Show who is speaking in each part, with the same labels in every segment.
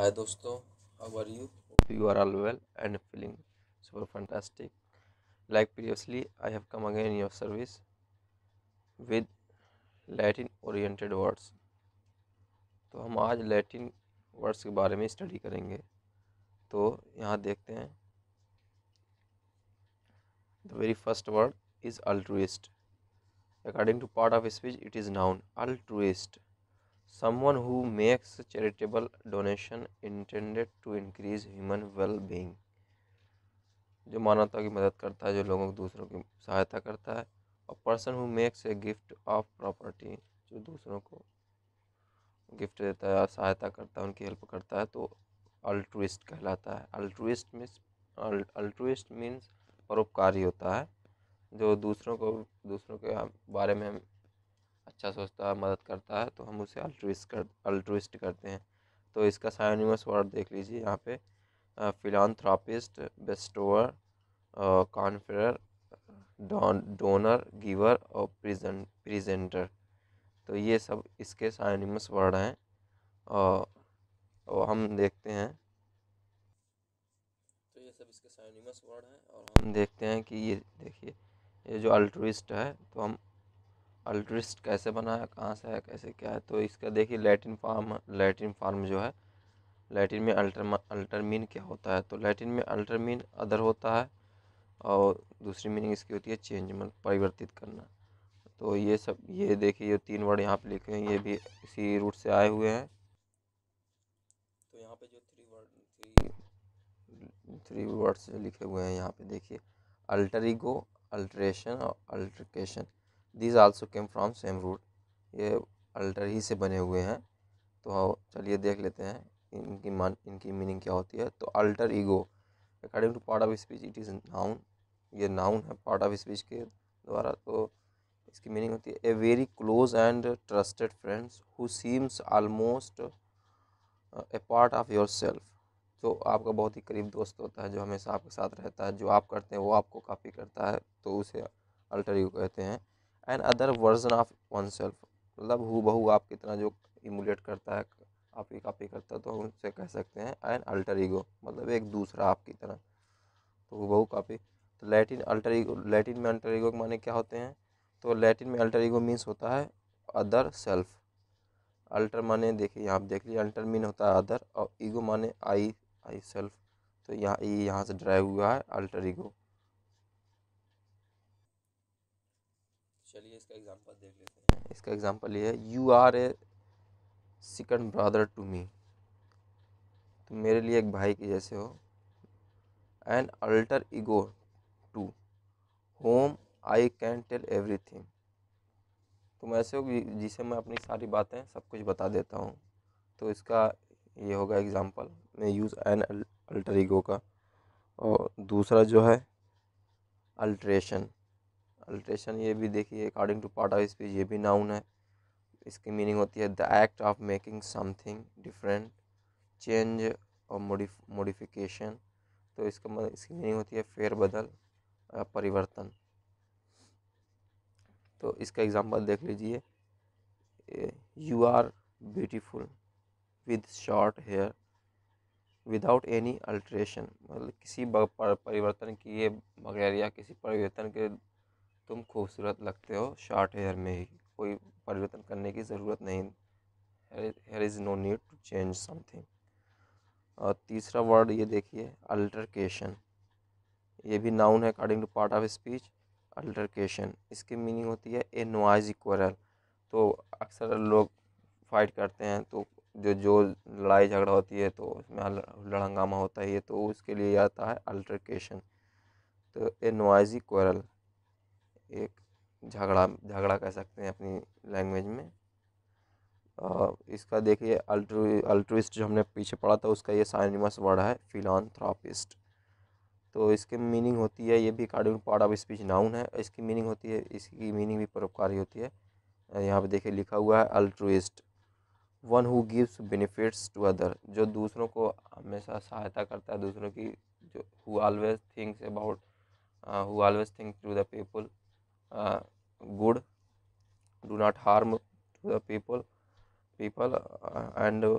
Speaker 1: हाय दोस्तों how are you you are all well and feeling super fantastic like previously I have come again your service with Latin oriented words तो हम आज Latin words के बारे में study करेंगे तो यहाँ देखते हैं the very first word is altruist according to part of speech it is noun altruist someone who makes charitable donation intended to increase human well being जो मानवता की मदद करता है जो लोगों को दूसरों की सहायता करता है और person who makes a gift of property जो दूसरों को गिफ्ट देता है सहायता करता है उनकी हेल्प करता है तो अल्ट्रुइस्ट कहलाता है अल्ट्रुइस्ट मीन्स अल्ट्रुइस्ट मीन्स परोपकारी होता है जो दूसरों को दूसरों के बारे में अच्छा सोचता है मदद करता है तो हम उसे अल्ट्रिस्ट कर अल्ट्रिस्ट करते हैं तो इसका साइनिमस वर्ड देख लीजिए यहाँ पे philanthropist bestower conferrer donor giver और प्रेजेंट प्रेजेंटर तो ये सब इसके साइनिमस वर्ड हैं और, और हम देखते हैं तो ये सब इसके साइनिमस वर्ड हैं और हम देखते हैं कि ये देखिए ये जो अल्ट्रिस्ट है तो हम अल्ट्रिस्ट कैसे बना है कहाँ से है कैसे क्या है तो इसका देखिए लैटिन फार्म लैटिन फार्म जो है लैटिन में अल्टर अल्टरमीन क्या होता है तो लैटिन में अल्टरमीन अदर होता है और दूसरी मीनिंग इसकी होती है चेंज मतलब परिवर्तित करना तो ये सब ये देखिए ये तीन वर्ड यहाँ पे लिखे हैं ये भी इसी रूट से आए हुए हैं तो यहाँ पे जो three word three three words लिखे हुए हैं यहाँ पे देखिए अल्टरीगो अल्ट्रेशन और altercation these also came from same root ये अल्टर ही से बने हुए हैं तो चलिए देख लेते हैं इनकी मान इनकी मीनिंग क्या होती है तो alter ego according to part of speech it is noun ये नाउन है पार्ट ऑफ स्पीच के द्वारा तो इसकी मीनिंग होती है a very close and trusted friends who seems almost a part of your self जो आपका बहुत ही करीब दोस्त होता है जो हमेशा आपके साथ रहता है जो आप करते हैं वो आपको काफ़ी करता है तो उसे अल्टर ईगो कहते हैं and other version of one self मतलब हु बहू आप कितना जो इमुलेट करता है आप ही कापी करता है तो हम उनसे कह सकते हैं एंड अल्टर ईगो मतलब एक दूसरा आपकी तरह तो हु बहू कापी तो लैटिन अल्टर ईगो लैटिन में अल्टर ईगो के माने क्या होते हैं तो लैटिन में अल्टर ईगो मीन्स होता है अदर सेल्फ अल्टर माने देखिए यहाँ आप देख लीजिए अल्टर मीन होता है अदर और ईगो माने आई आई सेल्फ तो यहाँ ई यहाँ से ड्राइव हुआ है अल्टर ईगो चलिए इसका एग्जांपल देख लेते हैं इसका एग्जांपल ये है you are a second brother to me तुम मेरे लिए एक भाई के जैसे हो an alter ego to whom I can tell everything तुम ऐसे हो जिसे मैं अपनी सारी बातें सब कुछ बता देता हूँ तो इसका ये होगा एग्जांपल मैं यूज़ एन अल्टर ईगो का और दूसरा जो है अल्ट्रेशन अल्ट्रेशन ये भी देखिए according to part of speech ये भी नाउन है इसकी मीनिंग होती है the act of making something different change और मोडिफिकेशन तो इसका मतलब इसकी मीनिंग होती है बदल परिवर्तन तो इसका एग्जांपल देख लीजिए you are beautiful with short hair without any alteration मतलब किसी परिवर्तन किए बगैर या किसी परिवर्तन के तुम खूबसूरत लगते हो शॉर्ट हेयर में ही कोई परिवर्तन करने की ज़रूरत नहीं hair is no need to change something और तीसरा वर्ड ये देखिए अल्टरकेशन ये भी नाउन है according to part of speech altercation इसकी मीनिंग होती है ए नॉइज इक्वरल तो अक्सर लोग फाइट करते हैं तो जो जो लड़ाई झगड़ा होती है तो उसमें लड़ंगामा होता ही है तो उसके लिए आता है अल्टरकेशन तो ए नोज इक्वरल एक झगड़ा झगड़ा कह सकते हैं अपनी लैंग्वेज में आ, इसका देखिए अल्ट्रू अल्ट्रूइस्ट जो हमने पीछे पढ़ा था उसका ये साइनिमस वर्ड है फिलानथ्रापिस्ट तो इसके मीनिंग होती है ये भी according part of speech noun है इसकी मीनिंग होती है इसकी मीनिंग भी परोपकारी होती है यहाँ पे देखिए लिखा हुआ है altruist one who gives benefits to other जो दूसरों को हमेशा सहायता करता है दूसरों की जो who always thinks about who always think to the people good good do not harm to the people people uh, and uh,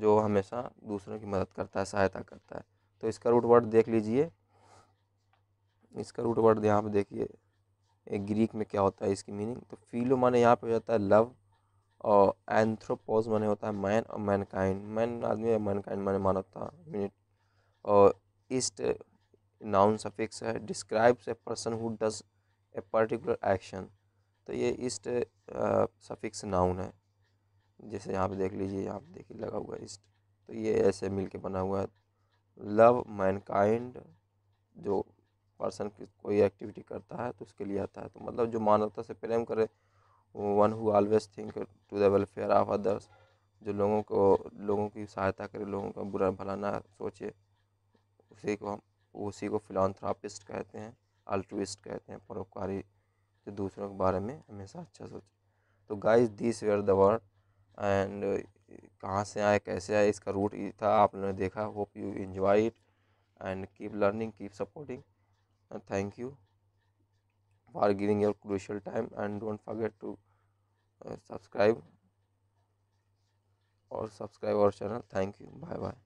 Speaker 1: जो हमेशा दूसरों की मदद करता है सहायता करता है तो इसका रूट वर्ड देख लीजिए इसका रूट वर्ड यहाँ पे देखिए ग्रीक में क्या होता है इसकी मीनिंग तो फीलो माने यहाँ पे हो जाता है लव और एंथ्रोपोज माने होता है मैन और मैनकाइंड मैन आदमी और मैनकाइंड माने मानवता मिनट और ईस्ट नाउन सफिक्स है describes a person who does a particular action तो ये ईस्ट सफिक्स नाउन है जैसे यहाँ पे देख लीजिए यहाँ पे देखिए लगा हुआ ईस्ट तो ये ऐसे मिल के बना हुआ है लव मैनकाइंड जो पर्सन की कोई एक्टिविटी करता है तो उसके लिए आता है तो मतलब जो मानवता से प्रेम करे one who always think to the welfare of others जो लोगों को लोगों की सहायता करे लोगों का बुरा भलाना सोचे उसी को हम उसी को फिलानथ्रापिस्ट कहते हैं अल्टुइस्ट कहते हैं परोपकारी जो दूसरों के बारे में हमेशा अच्छा सोचे तो guys this were the word and कहाँ से आए कैसे आए इसका रूट था आप लोगों ने देखा hope you enjoy it and keep learning keep supporting and thank you for giving your crucial time and don't forget to subscribe और सब्सक्राइब और channel thank you bye bye